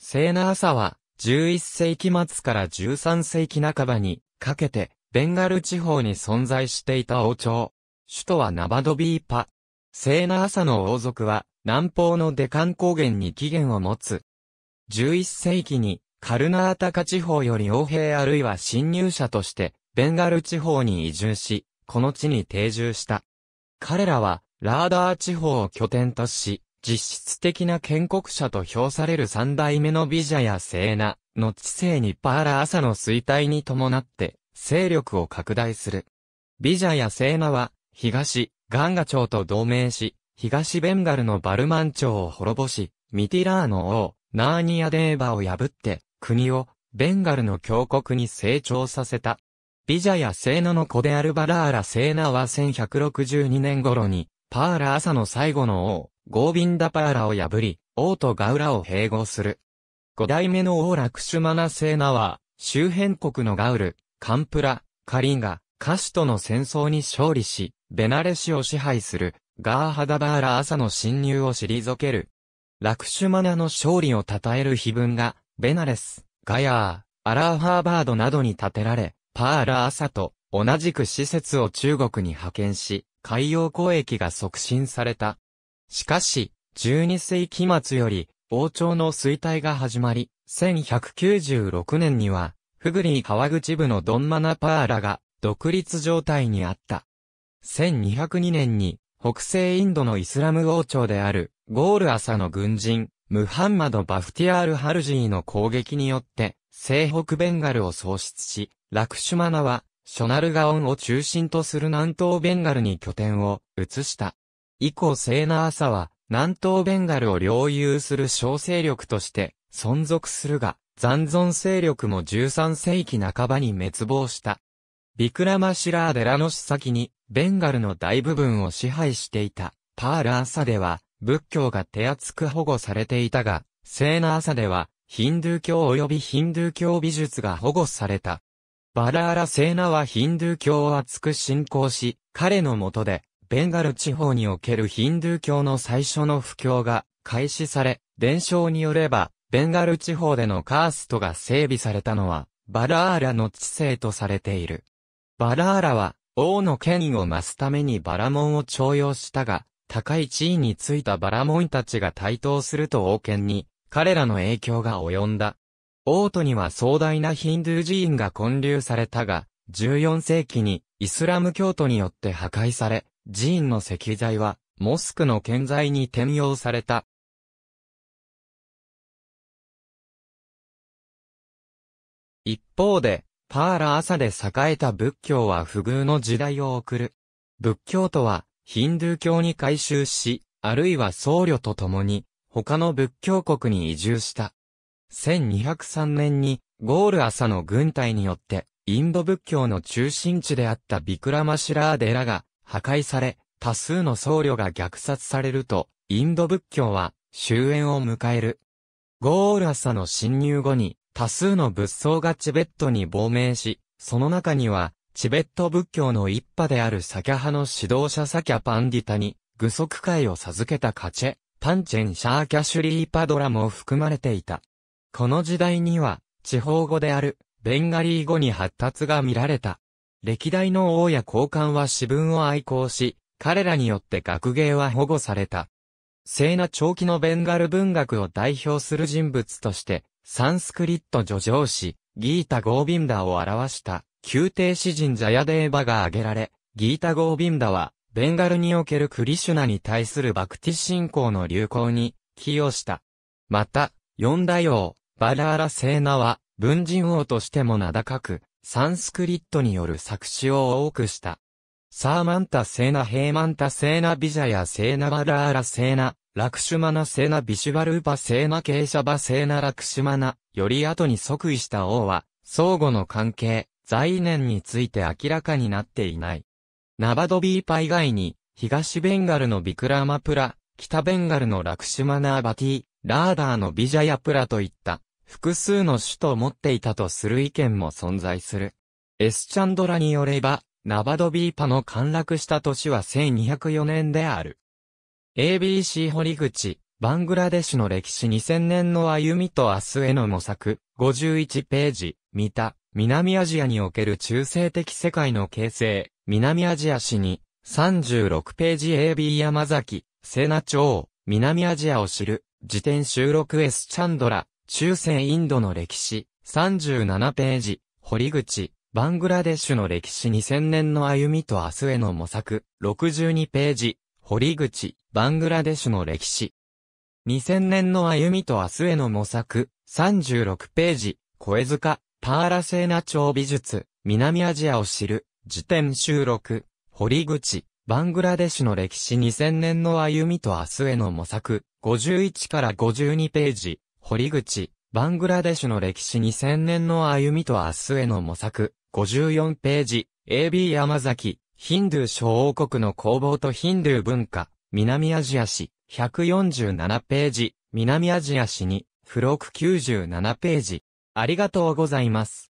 セーナーサは、11世紀末から13世紀半ばにかけて、ベンガル地方に存在していた王朝。首都はナバドビーパ。セーナーサの王族は、南方のデカン高原に起源を持つ。11世紀に、カルナータカ地方より王兵あるいは侵入者として、ベンガル地方に移住し、この地に定住した。彼らは、ラーダー地方を拠点とし、実質的な建国者と評される三代目のビジャやセーナの知性にパーラ朝の衰退に伴って勢力を拡大する。ビジャやセーナは東ガンガ朝と同盟し、東ベンガルのバルマン朝を滅ぼし、ミティラーの王、ナーニアデーバを破って国をベンガルの峡谷に成長させた。ビジャやセーナの子であるバラーラセーナは1162年頃にパーラ朝の最後の王、ゴービンダパーラを破り、王とガウラを併合する。五代目の王ラクシュマナセーナは、周辺国のガウル、カンプラ、カリンガ、カシとの戦争に勝利し、ベナレシを支配する、ガーハダバーラ朝の侵入を退ける。ラクシュマナの勝利を称える碑文が、ベナレス、ガヤー、アラーハーバードなどに建てられ、パーラ朝と同じく施設を中国に派遣し、海洋交易が促進された。しかし、12世紀末より、王朝の衰退が始まり、1196年には、フグリー川口部のドンマナパーラが、独立状態にあった。1202年に、北西インドのイスラム王朝である、ゴールアサの軍人、ムハンマド・バフティアール・ハルジーの攻撃によって、西北ベンガルを喪失し、ラクシュマナは、ショナルガオンを中心とする南東ベンガルに拠点を移した。以降セーナーサは、南東ベンガルを領有する小勢力として存続するが、残存勢力も13世紀半ばに滅亡した。ビクラマシラーデラの死先に、ベンガルの大部分を支配していた、パーラーサでは、仏教が手厚く保護されていたが、セーナーサでは、ヒンドゥー教及びヒンドゥー教美術が保護された。バラーラ・セーナはヒンドゥー教を厚く信仰し、彼の下で、ベンガル地方におけるヒンドゥー教の最初の布教が開始され、伝承によれば、ベンガル地方でのカーストが整備されたのは、バラーラの知性とされている。バラーラは、王の権威を増すためにバラモンを徴用したが、高い地位についたバラモンたちが台頭すると王権に、彼らの影響が及んだ。王都には壮大なヒンドゥー寺院が建立されたが、14世紀にイスラム教徒によって破壊され、寺院の石材は、モスクの建材に転用された。一方で、パーラ朝で栄えた仏教は不遇の時代を送る。仏教徒は、ヒンドゥー教に改宗し、あるいは僧侶と共に、他の仏教国に移住した。1203年に、ゴール朝の軍隊によって、インド仏教の中心地であったビクラマシラーデラが、破壊され、多数の僧侶が虐殺されると、インド仏教は終焉を迎える。ゴーラサの侵入後に、多数の仏僧がチベットに亡命し、その中には、チベット仏教の一派であるサキャ派の指導者サキャパンディタに、具足会を授けたカチェ、パンチェンシャーキャシュリーパドラも含まれていた。この時代には、地方語である、ベンガリー語に発達が見られた。歴代の王や高官は私文を愛好し、彼らによって学芸は保護された。聖な長期のベンガル文学を代表する人物として、サンスクリット叙情詩、ギータ・ゴービンダを表した、宮廷詩人ジャヤデーバが挙げられ、ギータ・ゴービンダは、ベンガルにおけるクリシュナに対するバクティ信仰の流行に寄与した。また、四大王、バラーラ・セーナは、文人王としても名高く、サンスクリットによる作詞を多くした。サーマンタセーナヘーマンタセーナビジャヤセーナバラーラセーナ、ラクシュマナセーナビシュバルーパセーナケーシャバセーナラクシュマナ、より後に即位した王は、相互の関係、財念について明らかになっていない。ナバドビーパ以外に、東ベンガルのビクラマプラ、北ベンガルのラクシュマナーバティ、ラーダーのビジャヤプラといった複数の種と持っていたとする意見も存在する。エスチャンドラによれば、ナバドビーパの陥落した年は1204年である。ABC 堀口、バングラデシュの歴史2000年の歩みと明日への模索、51ページ、見た、南アジアにおける中性的世界の形成、南アジア史に、36ページ AB 山崎、セナ町、南アジアを知る、辞典収録 S チャンドラ、中世インドの歴史、37ページ、堀口、バングラデシュの歴史2000年の歩みと明日への模索、62ページ、堀口、バングラデシュの歴史。2000年の歩みと明日への模索、36ページ、小江塚、パーラセーナ町美術、南アジアを知る、辞典収録、堀口、バングラデシュの歴史2000年の歩みと明日への模索、51から52ページ、堀口、バングラデシュの歴史2000年の歩みと明日への模索、54ページ、AB 山崎、ヒンドゥー諸王国の工房とヒンドゥー文化、南アジア史、147ページ、南アジア史に、付録97ページ。ありがとうございます。